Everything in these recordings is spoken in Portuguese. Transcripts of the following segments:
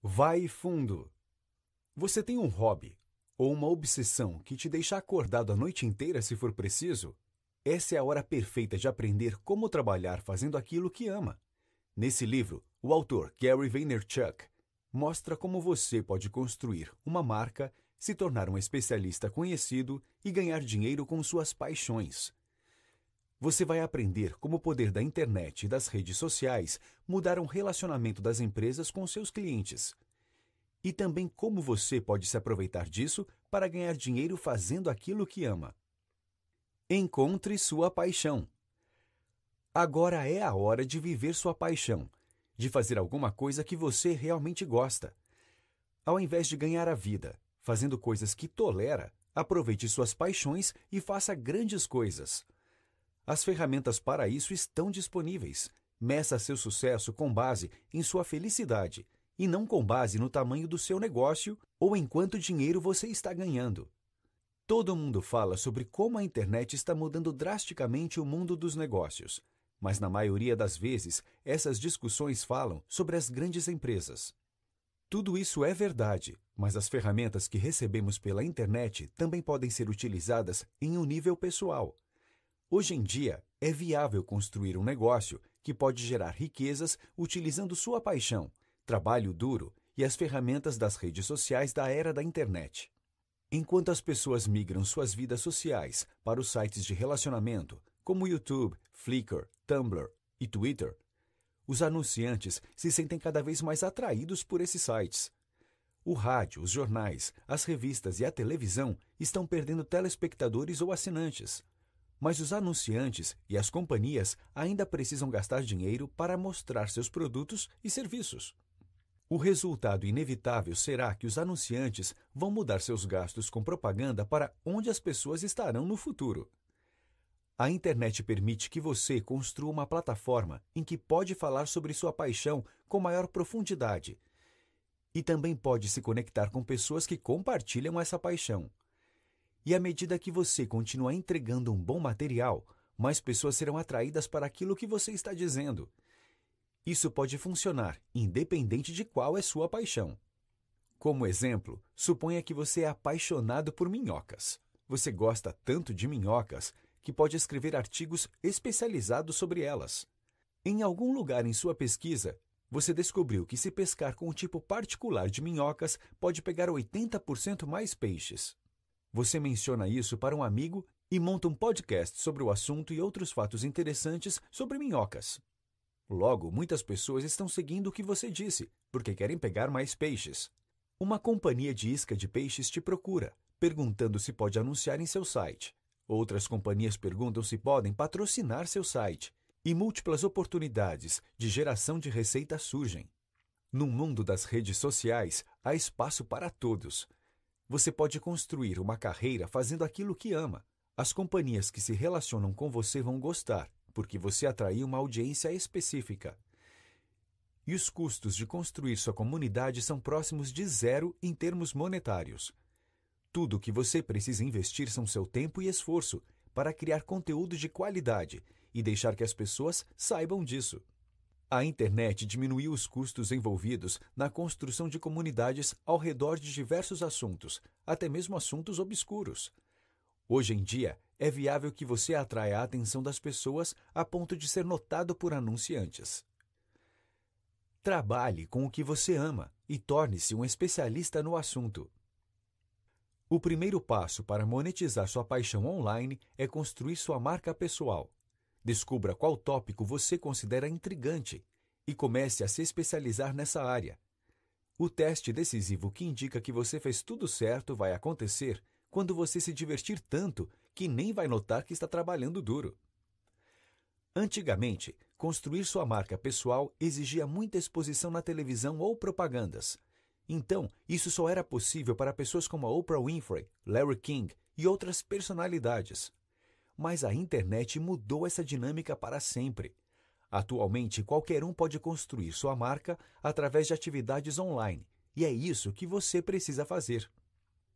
Vai fundo. Você tem um hobby ou uma obsessão que te deixa acordado a noite inteira se for preciso? Essa é a hora perfeita de aprender como trabalhar fazendo aquilo que ama. Nesse livro, o autor Gary Vaynerchuk mostra como você pode construir uma marca, se tornar um especialista conhecido e ganhar dinheiro com suas paixões você vai aprender como o poder da internet e das redes sociais mudaram o relacionamento das empresas com seus clientes. E também como você pode se aproveitar disso para ganhar dinheiro fazendo aquilo que ama. Encontre sua paixão. Agora é a hora de viver sua paixão, de fazer alguma coisa que você realmente gosta. Ao invés de ganhar a vida fazendo coisas que tolera, aproveite suas paixões e faça grandes coisas. As ferramentas para isso estão disponíveis. Meça seu sucesso com base em sua felicidade e não com base no tamanho do seu negócio ou em quanto dinheiro você está ganhando. Todo mundo fala sobre como a internet está mudando drasticamente o mundo dos negócios, mas na maioria das vezes essas discussões falam sobre as grandes empresas. Tudo isso é verdade, mas as ferramentas que recebemos pela internet também podem ser utilizadas em um nível pessoal. Hoje em dia, é viável construir um negócio que pode gerar riquezas utilizando sua paixão, trabalho duro e as ferramentas das redes sociais da era da internet. Enquanto as pessoas migram suas vidas sociais para os sites de relacionamento, como YouTube, Flickr, Tumblr e Twitter, os anunciantes se sentem cada vez mais atraídos por esses sites. O rádio, os jornais, as revistas e a televisão estão perdendo telespectadores ou assinantes. Mas os anunciantes e as companhias ainda precisam gastar dinheiro para mostrar seus produtos e serviços. O resultado inevitável será que os anunciantes vão mudar seus gastos com propaganda para onde as pessoas estarão no futuro. A internet permite que você construa uma plataforma em que pode falar sobre sua paixão com maior profundidade. E também pode se conectar com pessoas que compartilham essa paixão. E à medida que você continua entregando um bom material, mais pessoas serão atraídas para aquilo que você está dizendo. Isso pode funcionar, independente de qual é sua paixão. Como exemplo, suponha que você é apaixonado por minhocas. Você gosta tanto de minhocas que pode escrever artigos especializados sobre elas. Em algum lugar em sua pesquisa, você descobriu que se pescar com um tipo particular de minhocas, pode pegar 80% mais peixes. Você menciona isso para um amigo e monta um podcast sobre o assunto e outros fatos interessantes sobre minhocas. Logo, muitas pessoas estão seguindo o que você disse, porque querem pegar mais peixes. Uma companhia de isca de peixes te procura, perguntando se pode anunciar em seu site. Outras companhias perguntam se podem patrocinar seu site. E múltiplas oportunidades de geração de receita surgem. No mundo das redes sociais, há espaço para todos, você pode construir uma carreira fazendo aquilo que ama. As companhias que se relacionam com você vão gostar, porque você atraiu uma audiência específica. E os custos de construir sua comunidade são próximos de zero em termos monetários. Tudo o que você precisa investir são seu tempo e esforço para criar conteúdo de qualidade e deixar que as pessoas saibam disso. A internet diminuiu os custos envolvidos na construção de comunidades ao redor de diversos assuntos, até mesmo assuntos obscuros. Hoje em dia, é viável que você atraia a atenção das pessoas a ponto de ser notado por anunciantes. Trabalhe com o que você ama e torne-se um especialista no assunto. O primeiro passo para monetizar sua paixão online é construir sua marca pessoal. Descubra qual tópico você considera intrigante e comece a se especializar nessa área. O teste decisivo que indica que você fez tudo certo vai acontecer quando você se divertir tanto que nem vai notar que está trabalhando duro. Antigamente, construir sua marca pessoal exigia muita exposição na televisão ou propagandas. Então, isso só era possível para pessoas como Oprah Winfrey, Larry King e outras personalidades mas a internet mudou essa dinâmica para sempre. Atualmente, qualquer um pode construir sua marca através de atividades online, e é isso que você precisa fazer.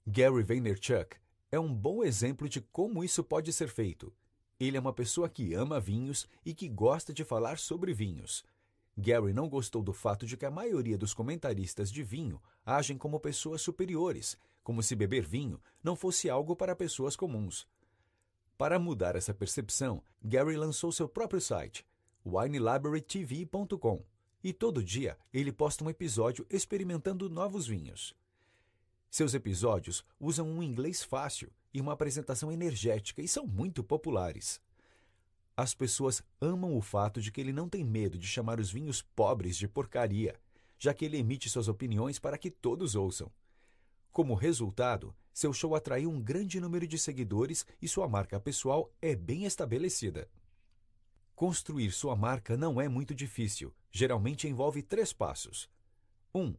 Gary Vaynerchuk é um bom exemplo de como isso pode ser feito. Ele é uma pessoa que ama vinhos e que gosta de falar sobre vinhos. Gary não gostou do fato de que a maioria dos comentaristas de vinho agem como pessoas superiores, como se beber vinho não fosse algo para pessoas comuns. Para mudar essa percepção, Gary lançou seu próprio site, winelibrarytv.com, e todo dia ele posta um episódio experimentando novos vinhos. Seus episódios usam um inglês fácil e uma apresentação energética e são muito populares. As pessoas amam o fato de que ele não tem medo de chamar os vinhos pobres de porcaria, já que ele emite suas opiniões para que todos ouçam. Como resultado, seu show atraiu um grande número de seguidores e sua marca pessoal é bem estabelecida. Construir sua marca não é muito difícil, geralmente envolve três passos. 1. Um,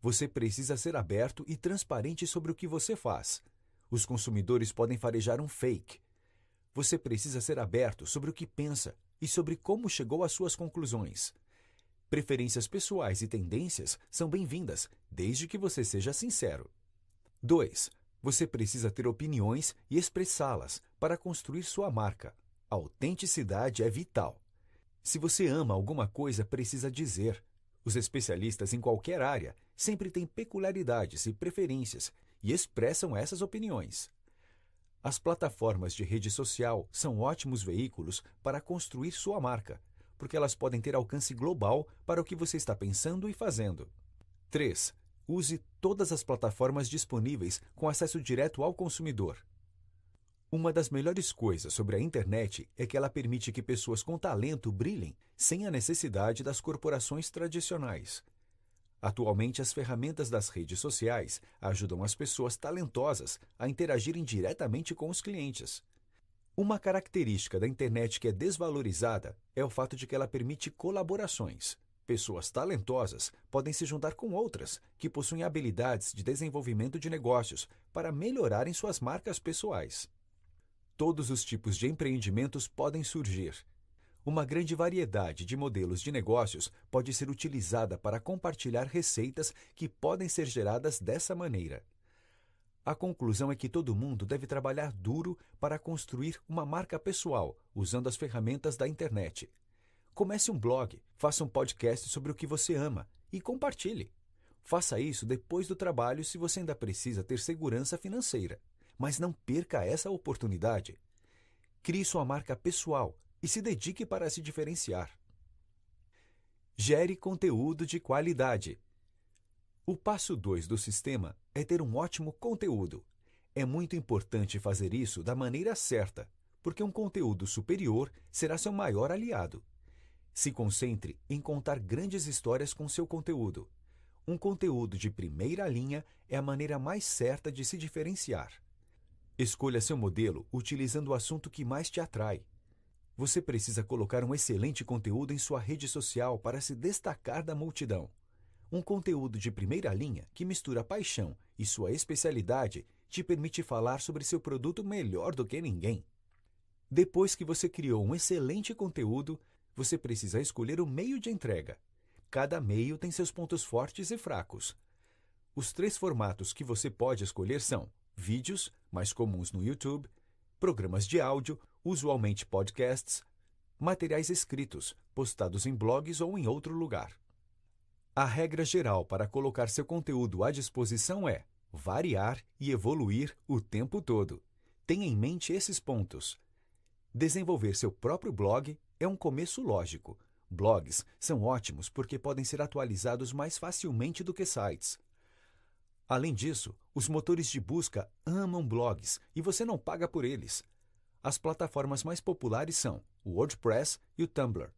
você precisa ser aberto e transparente sobre o que você faz. Os consumidores podem farejar um fake. Você precisa ser aberto sobre o que pensa e sobre como chegou às suas conclusões. Preferências pessoais e tendências são bem-vindas, desde que você seja sincero. 2. Você precisa ter opiniões e expressá-las para construir sua marca. A autenticidade é vital. Se você ama alguma coisa, precisa dizer. Os especialistas em qualquer área sempre têm peculiaridades e preferências e expressam essas opiniões. As plataformas de rede social são ótimos veículos para construir sua marca, porque elas podem ter alcance global para o que você está pensando e fazendo. 3. Use todas as plataformas disponíveis com acesso direto ao consumidor. Uma das melhores coisas sobre a internet é que ela permite que pessoas com talento brilhem sem a necessidade das corporações tradicionais. Atualmente, as ferramentas das redes sociais ajudam as pessoas talentosas a interagirem diretamente com os clientes. Uma característica da internet que é desvalorizada é o fato de que ela permite colaborações. Pessoas talentosas podem se juntar com outras que possuem habilidades de desenvolvimento de negócios para melhorarem suas marcas pessoais. Todos os tipos de empreendimentos podem surgir. Uma grande variedade de modelos de negócios pode ser utilizada para compartilhar receitas que podem ser geradas dessa maneira. A conclusão é que todo mundo deve trabalhar duro para construir uma marca pessoal usando as ferramentas da internet, Comece um blog, faça um podcast sobre o que você ama e compartilhe. Faça isso depois do trabalho se você ainda precisa ter segurança financeira. Mas não perca essa oportunidade. Crie sua marca pessoal e se dedique para se diferenciar. Gere conteúdo de qualidade. O passo 2 do sistema é ter um ótimo conteúdo. É muito importante fazer isso da maneira certa, porque um conteúdo superior será seu maior aliado. Se concentre em contar grandes histórias com seu conteúdo. Um conteúdo de primeira linha é a maneira mais certa de se diferenciar. Escolha seu modelo utilizando o assunto que mais te atrai. Você precisa colocar um excelente conteúdo em sua rede social para se destacar da multidão. Um conteúdo de primeira linha que mistura paixão e sua especialidade te permite falar sobre seu produto melhor do que ninguém. Depois que você criou um excelente conteúdo, você precisa escolher o meio de entrega. Cada meio tem seus pontos fortes e fracos. Os três formatos que você pode escolher são vídeos, mais comuns no YouTube, programas de áudio, usualmente podcasts, materiais escritos, postados em blogs ou em outro lugar. A regra geral para colocar seu conteúdo à disposição é variar e evoluir o tempo todo. Tenha em mente esses pontos. Desenvolver seu próprio blog é um começo lógico. Blogs são ótimos porque podem ser atualizados mais facilmente do que sites. Além disso, os motores de busca amam blogs e você não paga por eles. As plataformas mais populares são o WordPress e o Tumblr.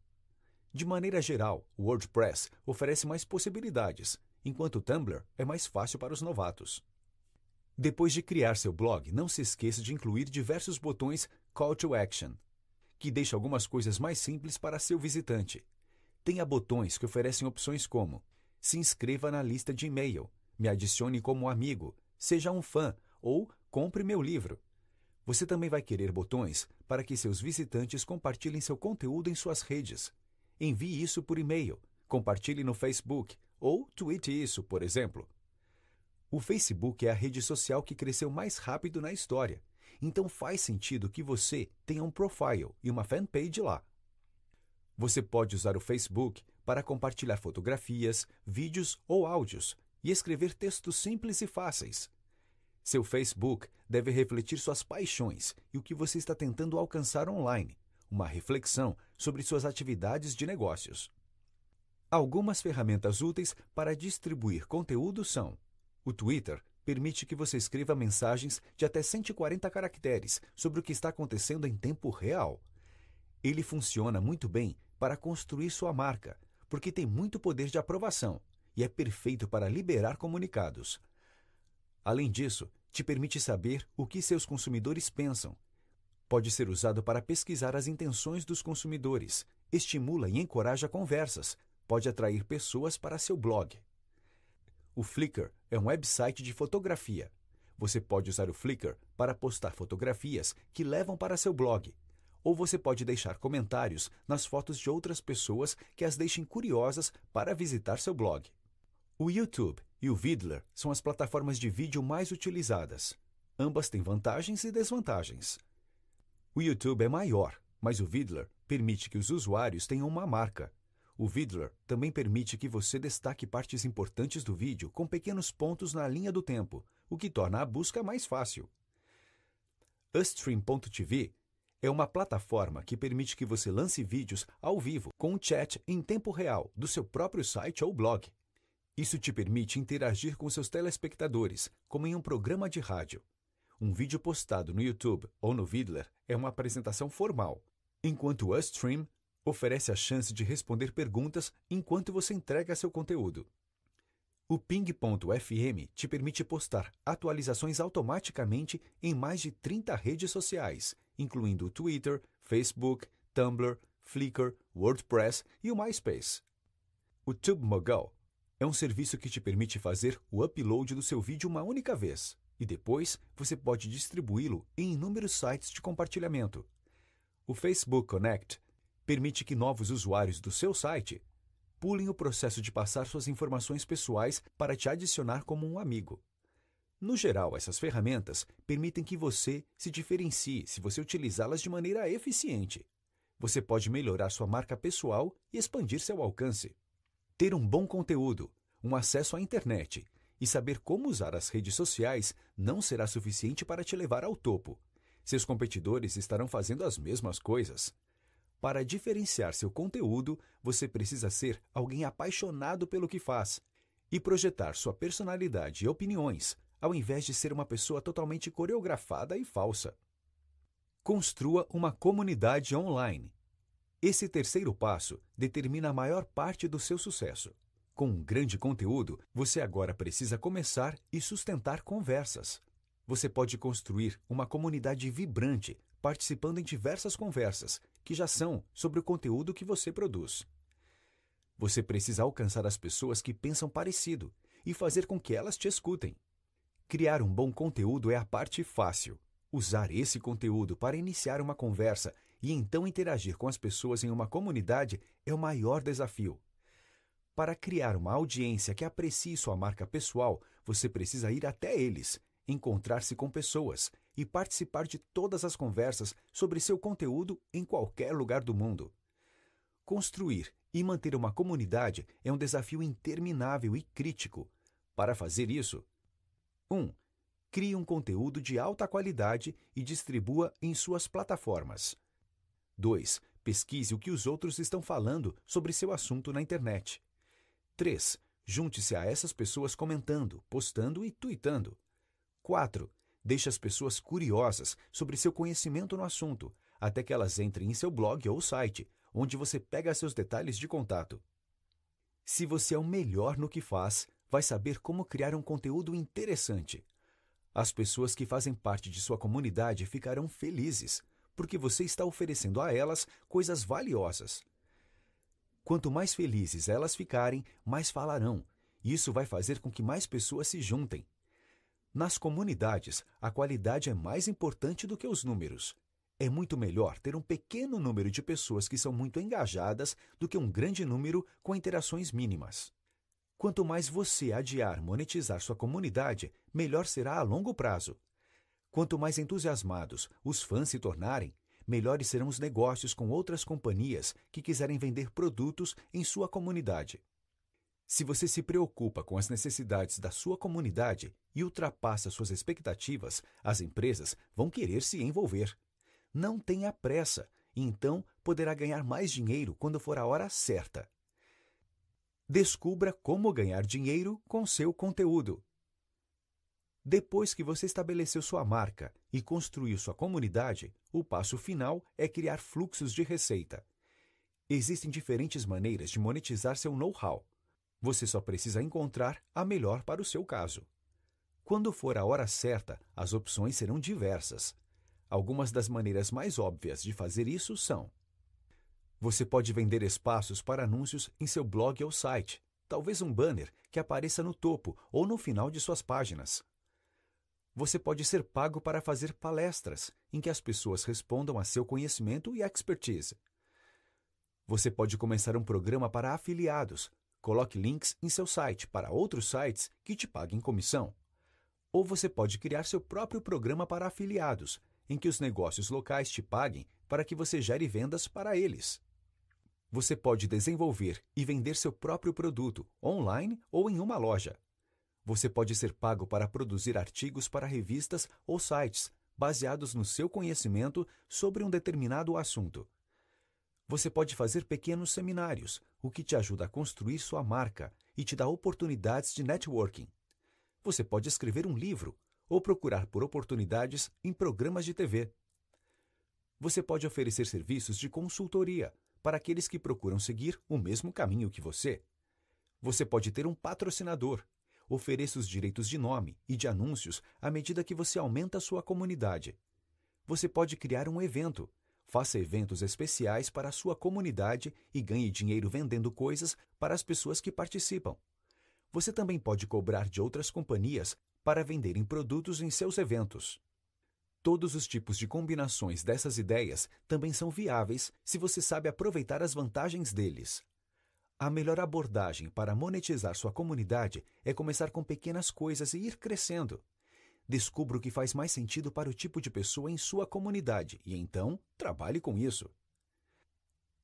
De maneira geral, o WordPress oferece mais possibilidades, enquanto o Tumblr é mais fácil para os novatos. Depois de criar seu blog, não se esqueça de incluir diversos botões Call to Action, que deixa algumas coisas mais simples para seu visitante. Tenha botões que oferecem opções como: se inscreva na lista de e-mail, me adicione como amigo, seja um fã ou compre meu livro. Você também vai querer botões para que seus visitantes compartilhem seu conteúdo em suas redes. Envie isso por e-mail, compartilhe no Facebook ou tweete isso, por exemplo. O Facebook é a rede social que cresceu mais rápido na história então faz sentido que você tenha um profile e uma fanpage lá. Você pode usar o Facebook para compartilhar fotografias, vídeos ou áudios e escrever textos simples e fáceis. Seu Facebook deve refletir suas paixões e o que você está tentando alcançar online, uma reflexão sobre suas atividades de negócios. Algumas ferramentas úteis para distribuir conteúdo são o Twitter permite que você escreva mensagens de até 140 caracteres sobre o que está acontecendo em tempo real. Ele funciona muito bem para construir sua marca, porque tem muito poder de aprovação e é perfeito para liberar comunicados. Além disso, te permite saber o que seus consumidores pensam. Pode ser usado para pesquisar as intenções dos consumidores, estimula e encoraja conversas, pode atrair pessoas para seu blog. O Flickr é um website de fotografia. Você pode usar o Flickr para postar fotografias que levam para seu blog. Ou você pode deixar comentários nas fotos de outras pessoas que as deixem curiosas para visitar seu blog. O YouTube e o Vidler são as plataformas de vídeo mais utilizadas. Ambas têm vantagens e desvantagens. O YouTube é maior, mas o Vidler permite que os usuários tenham uma marca, o Vidler também permite que você destaque partes importantes do vídeo com pequenos pontos na linha do tempo, o que torna a busca mais fácil. Ustream.tv é uma plataforma que permite que você lance vídeos ao vivo com um chat em tempo real do seu próprio site ou blog. Isso te permite interagir com seus telespectadores, como em um programa de rádio. Um vídeo postado no YouTube ou no Vidler é uma apresentação formal, enquanto o Ustream oferece a chance de responder perguntas enquanto você entrega seu conteúdo. O ping.fm te permite postar atualizações automaticamente em mais de 30 redes sociais, incluindo Twitter, Facebook, Tumblr, Flickr, WordPress e o MySpace. O TubeMogul é um serviço que te permite fazer o upload do seu vídeo uma única vez e depois você pode distribuí-lo em inúmeros sites de compartilhamento. O Facebook Connect permite que novos usuários do seu site pulem o processo de passar suas informações pessoais para te adicionar como um amigo. No geral, essas ferramentas permitem que você se diferencie se você utilizá-las de maneira eficiente. Você pode melhorar sua marca pessoal e expandir seu alcance. Ter um bom conteúdo, um acesso à internet e saber como usar as redes sociais não será suficiente para te levar ao topo. Seus competidores estarão fazendo as mesmas coisas. Para diferenciar seu conteúdo, você precisa ser alguém apaixonado pelo que faz e projetar sua personalidade e opiniões, ao invés de ser uma pessoa totalmente coreografada e falsa. Construa uma comunidade online. Esse terceiro passo determina a maior parte do seu sucesso. Com um grande conteúdo, você agora precisa começar e sustentar conversas. Você pode construir uma comunidade vibrante participando em diversas conversas, que já são sobre o conteúdo que você produz. Você precisa alcançar as pessoas que pensam parecido e fazer com que elas te escutem. Criar um bom conteúdo é a parte fácil. Usar esse conteúdo para iniciar uma conversa e então interagir com as pessoas em uma comunidade é o maior desafio. Para criar uma audiência que aprecie sua marca pessoal, você precisa ir até eles encontrar-se com pessoas e participar de todas as conversas sobre seu conteúdo em qualquer lugar do mundo. Construir e manter uma comunidade é um desafio interminável e crítico. Para fazer isso, 1. Um, crie um conteúdo de alta qualidade e distribua em suas plataformas. 2. Pesquise o que os outros estão falando sobre seu assunto na internet. 3. Junte-se a essas pessoas comentando, postando e tweetando. 4. Deixe as pessoas curiosas sobre seu conhecimento no assunto, até que elas entrem em seu blog ou site, onde você pega seus detalhes de contato. Se você é o melhor no que faz, vai saber como criar um conteúdo interessante. As pessoas que fazem parte de sua comunidade ficarão felizes, porque você está oferecendo a elas coisas valiosas. Quanto mais felizes elas ficarem, mais falarão. Isso vai fazer com que mais pessoas se juntem. Nas comunidades, a qualidade é mais importante do que os números. É muito melhor ter um pequeno número de pessoas que são muito engajadas do que um grande número com interações mínimas. Quanto mais você adiar monetizar sua comunidade, melhor será a longo prazo. Quanto mais entusiasmados os fãs se tornarem, melhores serão os negócios com outras companhias que quiserem vender produtos em sua comunidade. Se você se preocupa com as necessidades da sua comunidade e ultrapassa suas expectativas, as empresas vão querer se envolver. Não tenha pressa, então poderá ganhar mais dinheiro quando for a hora certa. Descubra como ganhar dinheiro com seu conteúdo. Depois que você estabeleceu sua marca e construiu sua comunidade, o passo final é criar fluxos de receita. Existem diferentes maneiras de monetizar seu know-how. Você só precisa encontrar a melhor para o seu caso. Quando for a hora certa, as opções serão diversas. Algumas das maneiras mais óbvias de fazer isso são: você pode vender espaços para anúncios em seu blog ou site, talvez um banner que apareça no topo ou no final de suas páginas. Você pode ser pago para fazer palestras em que as pessoas respondam a seu conhecimento e expertise. Você pode começar um programa para afiliados Coloque links em seu site para outros sites que te paguem comissão. Ou você pode criar seu próprio programa para afiliados, em que os negócios locais te paguem para que você gere vendas para eles. Você pode desenvolver e vender seu próprio produto online ou em uma loja. Você pode ser pago para produzir artigos para revistas ou sites baseados no seu conhecimento sobre um determinado assunto. Você pode fazer pequenos seminários, o que te ajuda a construir sua marca e te dá oportunidades de networking. Você pode escrever um livro ou procurar por oportunidades em programas de TV. Você pode oferecer serviços de consultoria para aqueles que procuram seguir o mesmo caminho que você. Você pode ter um patrocinador. Ofereça os direitos de nome e de anúncios à medida que você aumenta sua comunidade. Você pode criar um evento Faça eventos especiais para a sua comunidade e ganhe dinheiro vendendo coisas para as pessoas que participam. Você também pode cobrar de outras companhias para venderem produtos em seus eventos. Todos os tipos de combinações dessas ideias também são viáveis se você sabe aproveitar as vantagens deles. A melhor abordagem para monetizar sua comunidade é começar com pequenas coisas e ir crescendo. Descubra o que faz mais sentido para o tipo de pessoa em sua comunidade e então trabalhe com isso.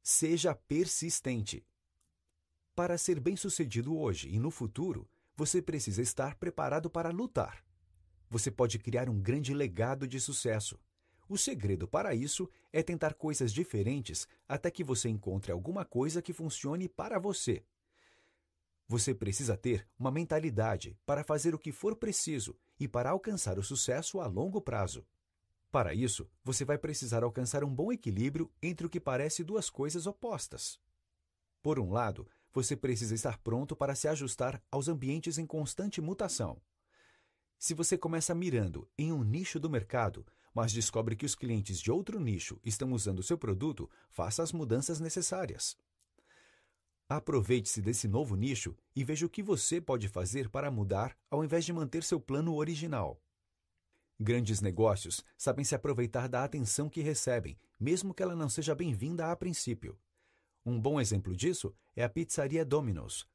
Seja persistente. Para ser bem-sucedido hoje e no futuro, você precisa estar preparado para lutar. Você pode criar um grande legado de sucesso. O segredo para isso é tentar coisas diferentes até que você encontre alguma coisa que funcione para você. Você precisa ter uma mentalidade para fazer o que for preciso e para alcançar o sucesso a longo prazo. Para isso, você vai precisar alcançar um bom equilíbrio entre o que parece duas coisas opostas. Por um lado, você precisa estar pronto para se ajustar aos ambientes em constante mutação. Se você começa mirando em um nicho do mercado, mas descobre que os clientes de outro nicho estão usando seu produto, faça as mudanças necessárias. Aproveite-se desse novo nicho e veja o que você pode fazer para mudar ao invés de manter seu plano original. Grandes negócios sabem se aproveitar da atenção que recebem, mesmo que ela não seja bem-vinda a princípio. Um bom exemplo disso é a pizzaria Domino's.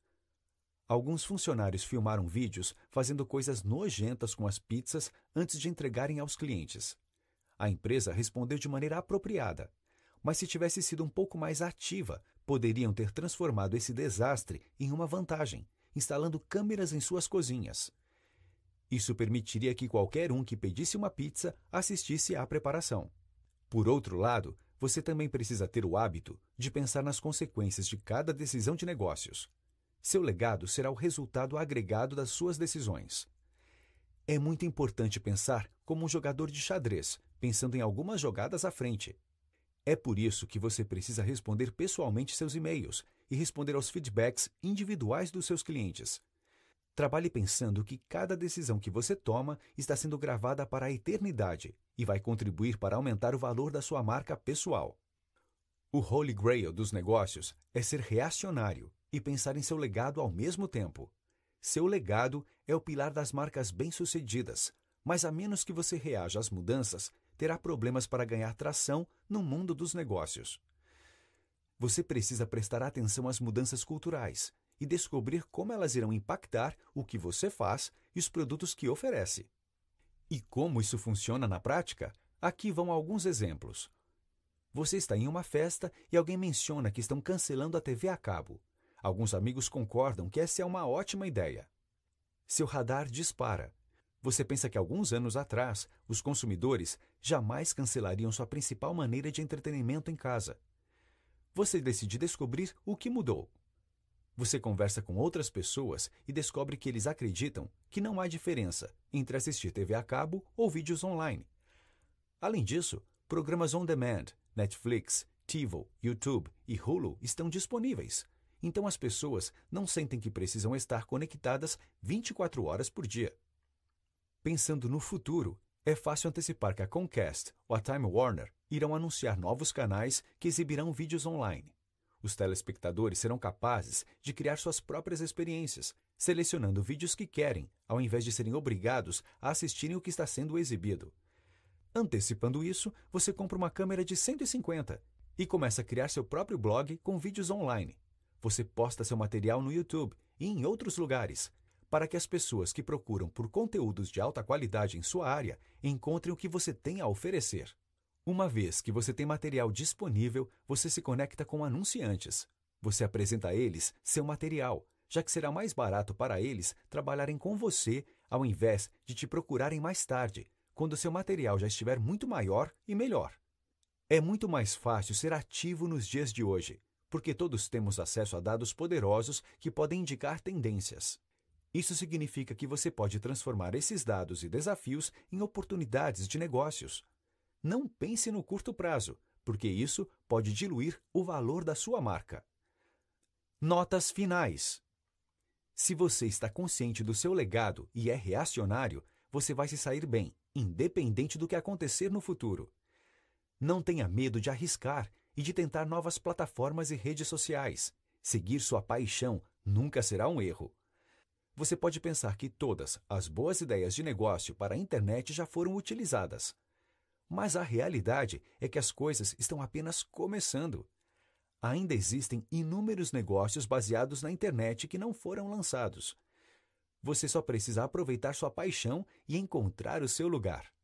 Alguns funcionários filmaram vídeos fazendo coisas nojentas com as pizzas antes de entregarem aos clientes. A empresa respondeu de maneira apropriada, mas se tivesse sido um pouco mais ativa, poderiam ter transformado esse desastre em uma vantagem, instalando câmeras em suas cozinhas. Isso permitiria que qualquer um que pedisse uma pizza assistisse à preparação. Por outro lado, você também precisa ter o hábito de pensar nas consequências de cada decisão de negócios. Seu legado será o resultado agregado das suas decisões. É muito importante pensar como um jogador de xadrez, pensando em algumas jogadas à frente. É por isso que você precisa responder pessoalmente seus e-mails e responder aos feedbacks individuais dos seus clientes. Trabalhe pensando que cada decisão que você toma está sendo gravada para a eternidade e vai contribuir para aumentar o valor da sua marca pessoal. O Holy Grail dos negócios é ser reacionário e pensar em seu legado ao mesmo tempo. Seu legado é o pilar das marcas bem-sucedidas, mas a menos que você reaja às mudanças, terá problemas para ganhar tração no mundo dos negócios. Você precisa prestar atenção às mudanças culturais e descobrir como elas irão impactar o que você faz e os produtos que oferece. E como isso funciona na prática? Aqui vão alguns exemplos. Você está em uma festa e alguém menciona que estão cancelando a TV a cabo. Alguns amigos concordam que essa é uma ótima ideia. Seu radar dispara você pensa que alguns anos atrás, os consumidores jamais cancelariam sua principal maneira de entretenimento em casa. Você decide descobrir o que mudou. Você conversa com outras pessoas e descobre que eles acreditam que não há diferença entre assistir TV a cabo ou vídeos online. Além disso, programas on demand, Netflix, TiVo, YouTube e Hulu estão disponíveis. Então as pessoas não sentem que precisam estar conectadas 24 horas por dia. Pensando no futuro, é fácil antecipar que a Comcast ou a Time Warner irão anunciar novos canais que exibirão vídeos online. Os telespectadores serão capazes de criar suas próprias experiências, selecionando vídeos que querem, ao invés de serem obrigados a assistirem o que está sendo exibido. Antecipando isso, você compra uma câmera de 150 e começa a criar seu próprio blog com vídeos online. Você posta seu material no YouTube e em outros lugares, para que as pessoas que procuram por conteúdos de alta qualidade em sua área encontrem o que você tem a oferecer. Uma vez que você tem material disponível, você se conecta com anunciantes. Você apresenta a eles seu material, já que será mais barato para eles trabalharem com você ao invés de te procurarem mais tarde, quando seu material já estiver muito maior e melhor. É muito mais fácil ser ativo nos dias de hoje, porque todos temos acesso a dados poderosos que podem indicar tendências. Isso significa que você pode transformar esses dados e desafios em oportunidades de negócios. Não pense no curto prazo, porque isso pode diluir o valor da sua marca. Notas finais: Se você está consciente do seu legado e é reacionário, você vai se sair bem, independente do que acontecer no futuro. Não tenha medo de arriscar e de tentar novas plataformas e redes sociais. Seguir sua paixão nunca será um erro. Você pode pensar que todas as boas ideias de negócio para a internet já foram utilizadas. Mas a realidade é que as coisas estão apenas começando. Ainda existem inúmeros negócios baseados na internet que não foram lançados. Você só precisa aproveitar sua paixão e encontrar o seu lugar.